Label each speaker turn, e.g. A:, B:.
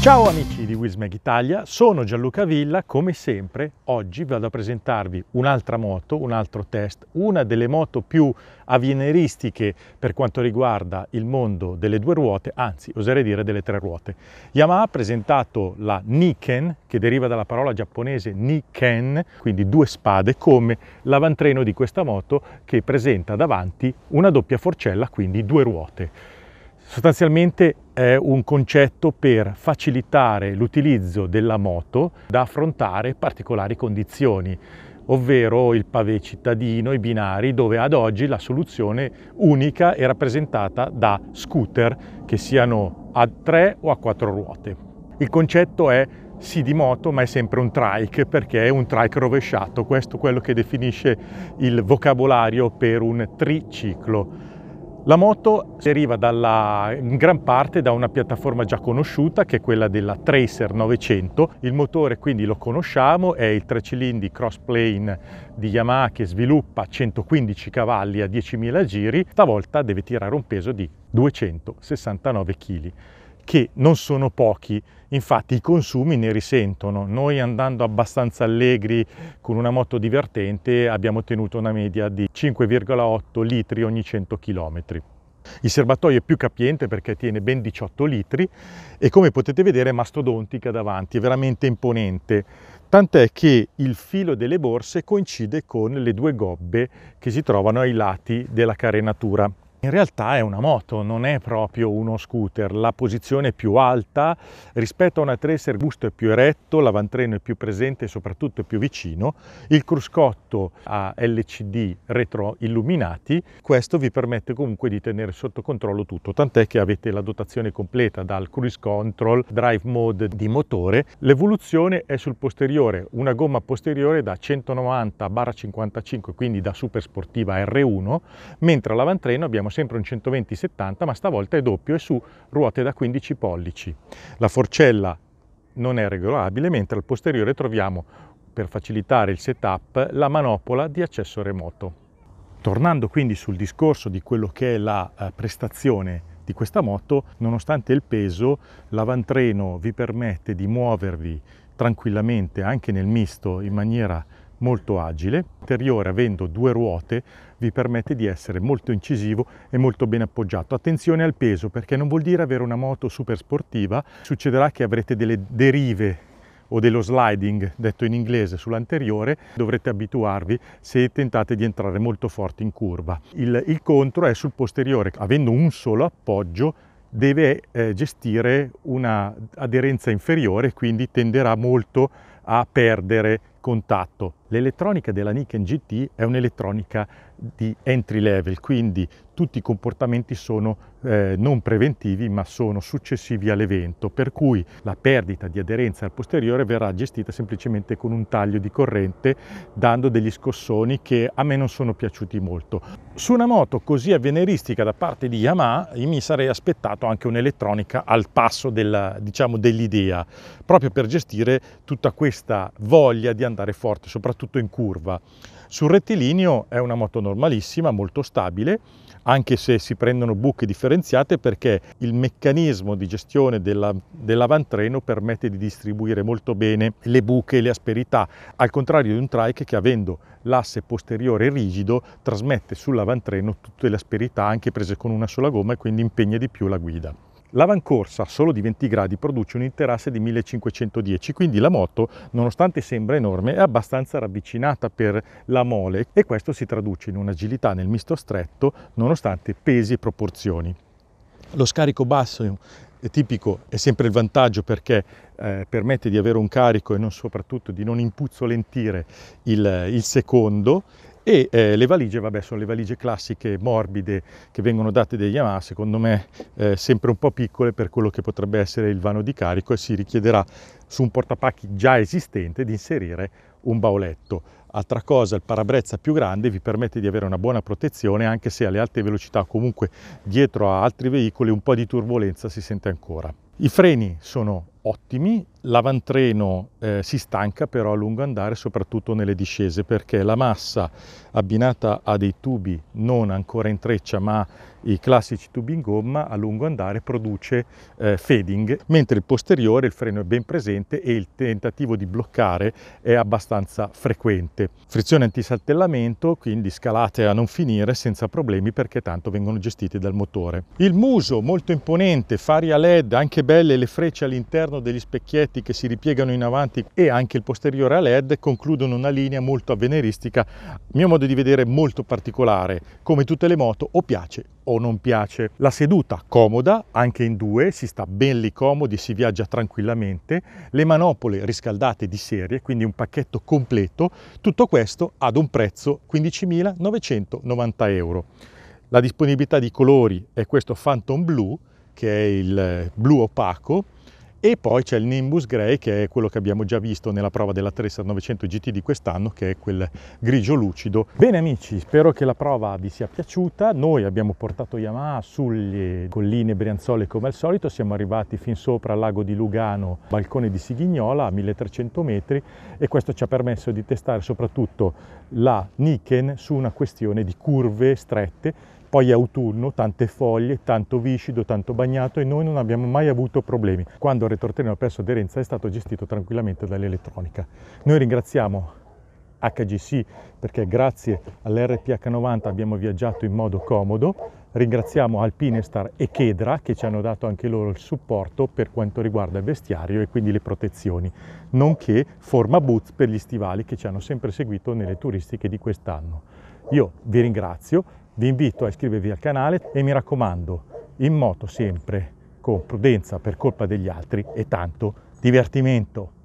A: Ciao amici di Wismeg Italia, sono Gianluca Villa, come sempre oggi vado a presentarvi un'altra moto, un altro test, una delle moto più avieneristiche per quanto riguarda il mondo delle due ruote, anzi oserei dire delle tre ruote. Yamaha ha presentato la Niken, che deriva dalla parola giapponese Niken, quindi due spade, come l'avantreno di questa moto che presenta davanti una doppia forcella, quindi due ruote. Sostanzialmente è un concetto per facilitare l'utilizzo della moto da affrontare particolari condizioni ovvero il pavé cittadino, i binari, dove ad oggi la soluzione unica è rappresentata da scooter che siano a tre o a quattro ruote. Il concetto è sì di moto ma è sempre un trike perché è un trike rovesciato, questo è quello che definisce il vocabolario per un triciclo la moto deriva dalla, in gran parte da una piattaforma già conosciuta che è quella della Tracer 900. Il motore quindi lo conosciamo, è il 3 cilindri crossplane di Yamaha che sviluppa 115 cavalli a 10.000 giri, stavolta deve tirare un peso di 269 kg che non sono pochi, infatti i consumi ne risentono. Noi andando abbastanza allegri con una moto divertente abbiamo ottenuto una media di 5,8 litri ogni 100 km. Il serbatoio è più capiente perché tiene ben 18 litri e come potete vedere è mastodontica davanti, è veramente imponente, tant'è che il filo delle borse coincide con le due gobbe che si trovano ai lati della carenatura. In realtà è una moto, non è proprio uno scooter. La posizione è più alta rispetto a una Tracer, il busto è più eretto, l'avantreno è più presente e soprattutto è più vicino. Il cruscotto ha LCD retroilluminati. Questo vi permette comunque di tenere sotto controllo tutto, tant'è che avete la dotazione completa dal cruise control, drive mode di motore. L'evoluzione è sul posteriore, una gomma posteriore da 190-55, quindi da super sportiva R1, mentre all'avantreno abbiamo abbiamo sempre un 120-70 ma stavolta è doppio e su ruote da 15 pollici. La forcella non è regolabile mentre al posteriore troviamo per facilitare il setup la manopola di accesso remoto. Tornando quindi sul discorso di quello che è la eh, prestazione di questa moto, nonostante il peso, l'avantreno vi permette di muovervi tranquillamente anche nel misto in maniera molto agile, interiore avendo due ruote vi permette di essere molto incisivo e molto ben appoggiato. Attenzione al peso perché non vuol dire avere una moto super sportiva, succederà che avrete delle derive o dello sliding, detto in inglese, sull'anteriore, dovrete abituarvi se tentate di entrare molto forte in curva. Il, il contro è sul posteriore, avendo un solo appoggio deve eh, gestire una aderenza inferiore, quindi tenderà molto a perdere contatto. L'elettronica della Nikken GT è un'elettronica di entry level, quindi tutti i comportamenti sono eh, non preventivi ma sono successivi all'evento, per cui la perdita di aderenza al posteriore verrà gestita semplicemente con un taglio di corrente dando degli scossoni che a me non sono piaciuti molto. Su una moto così avveniristica da parte di Yamaha mi sarei aspettato anche un'elettronica al passo diciamo, dell'idea, diciamo, dell proprio per gestire tutta questa voglia di andare andare forte, soprattutto in curva. Sul rettilineo è una moto normalissima, molto stabile, anche se si prendono buche differenziate perché il meccanismo di gestione dell'avantreno permette di distribuire molto bene le buche e le asperità, al contrario di un trike che avendo l'asse posteriore rigido trasmette sull'avantreno tutte le asperità anche prese con una sola gomma e quindi impegna di più la guida. L'avancorsa solo di 20 gradi produce un interasse di 1510, quindi la moto, nonostante sembra enorme, è abbastanza ravvicinata per la mole e questo si traduce in un'agilità nel misto stretto nonostante pesi e proporzioni. Lo scarico basso è tipico è sempre il vantaggio perché eh, permette di avere un carico e non, soprattutto di non impuzzolentire il, il secondo e eh, le valigie, vabbè, sono le valigie classiche, morbide, che vengono date dai Yamaha, secondo me eh, sempre un po' piccole per quello che potrebbe essere il vano di carico e si richiederà su un portapacchi già esistente di inserire un bauletto. Altra cosa, il parabrezza più grande vi permette di avere una buona protezione anche se alle alte velocità comunque dietro a altri veicoli un po' di turbolenza si sente ancora. I freni sono ottimi, L'avantreno eh, si stanca però a lungo andare, soprattutto nelle discese, perché la massa abbinata a dei tubi non ancora in treccia, ma i classici tubi in gomma, a lungo andare produce eh, fading, mentre il posteriore, il freno è ben presente e il tentativo di bloccare è abbastanza frequente. Frizione antisaltellamento, quindi scalate a non finire senza problemi perché tanto vengono gestite dal motore. Il muso molto imponente, fari a led, anche belle le frecce all'interno degli specchietti arrotondati che si ripiegano in avanti e anche il posteriore a LED concludono una linea molto avveniristica, a mio modo di vedere molto particolare, come tutte le moto o piace o non piace. La seduta comoda, anche in due, si sta ben lì comodi, si viaggia tranquillamente, le manopole riscaldate di serie, quindi un pacchetto completo, tutto questo ad un prezzo 15.990 euro. La disponibilità di colori è questo Phantom Blue, che è il eh, blu opaco, e poi c'è il Nimbus Grey che è quello che abbiamo già visto nella prova della Tressa 900 GT di quest'anno che è quel grigio lucido. Bene amici, spero che la prova vi sia piaciuta, noi abbiamo portato Yamaha sulle colline brianzole come al solito, siamo arrivati fin sopra al lago di Lugano, balcone di Sighignola a 1300 metri e questo ci ha permesso di testare soprattutto la Niken su una questione di curve strette poi autunno, tante foglie, tanto viscido, tanto bagnato e noi non abbiamo mai avuto problemi. Quando il retroterreno ha perso aderenza è stato gestito tranquillamente dall'elettronica. Noi ringraziamo HGC perché grazie all'RPH90 abbiamo viaggiato in modo comodo. Ringraziamo Alpinestar e Chedra che ci hanno dato anche loro il supporto per quanto riguarda il vestiario e quindi le protezioni, nonché Forma Boots per gli stivali che ci hanno sempre seguito nelle turistiche di quest'anno. Io vi ringrazio, vi invito a iscrivervi al canale e mi raccomando, in moto sempre, con prudenza per colpa degli altri e tanto divertimento.